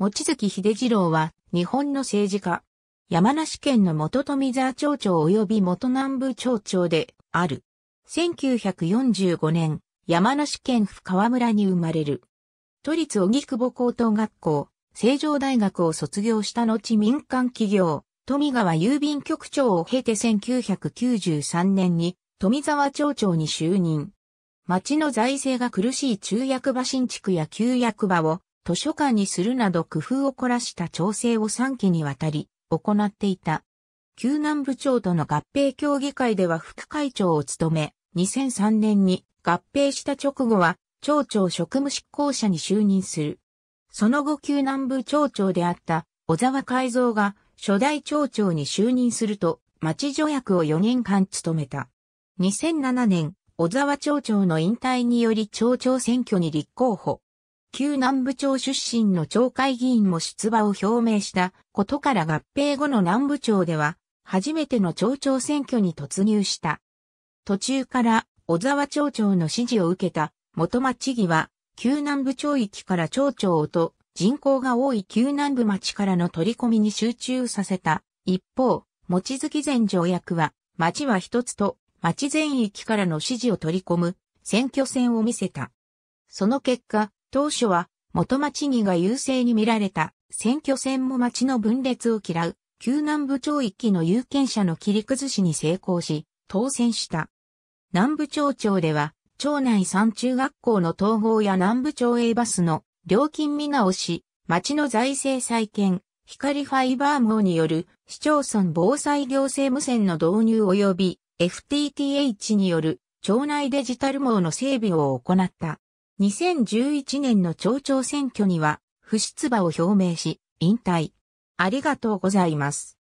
望月秀次郎は、日本の政治家。山梨県の元富沢町長及び元南部町長で、ある。1945年、山梨県府川村に生まれる。都立荻窪高等学校、成城大学を卒業した後民間企業、富川郵便局長を経て1993年に、富沢町長に就任。町の財政が苦しい中役場新築や旧役場を図書館にするなど工夫を凝らした調整を3期にわたり行っていた。旧南部長との合併協議会では副会長を務め、2003年に合併した直後は町長職務執行者に就任する。その後旧南部町長であった小沢海蔵が初代町長に就任すると町助役を4年間務めた。2007年、小沢町長の引退により町長選挙に立候補。旧南部町出身の町会議員も出馬を表明したことから合併後の南部町では、初めての町長選挙に突入した。途中から小沢町長の指示を受けた元町議は、旧南部町域から町長と人口が多い旧南部町からの取り込みに集中させた。一方、持月前条約は、町は一つと、町全域からの支持を取り込む、選挙戦を見せた。その結果、当初は元町議が優勢に見られた選挙戦も町の分裂を嫌う旧南部町域の有権者の切り崩しに成功し当選した。南部町長では町内3中学校の統合や南部町営バスの料金見直し、町の財政再建、光ファイバー網による市町村防災行政無線の導入及び FTTH による町内デジタル網の整備を行った。2011年の町長選挙には不出馬を表明し、引退。ありがとうございます。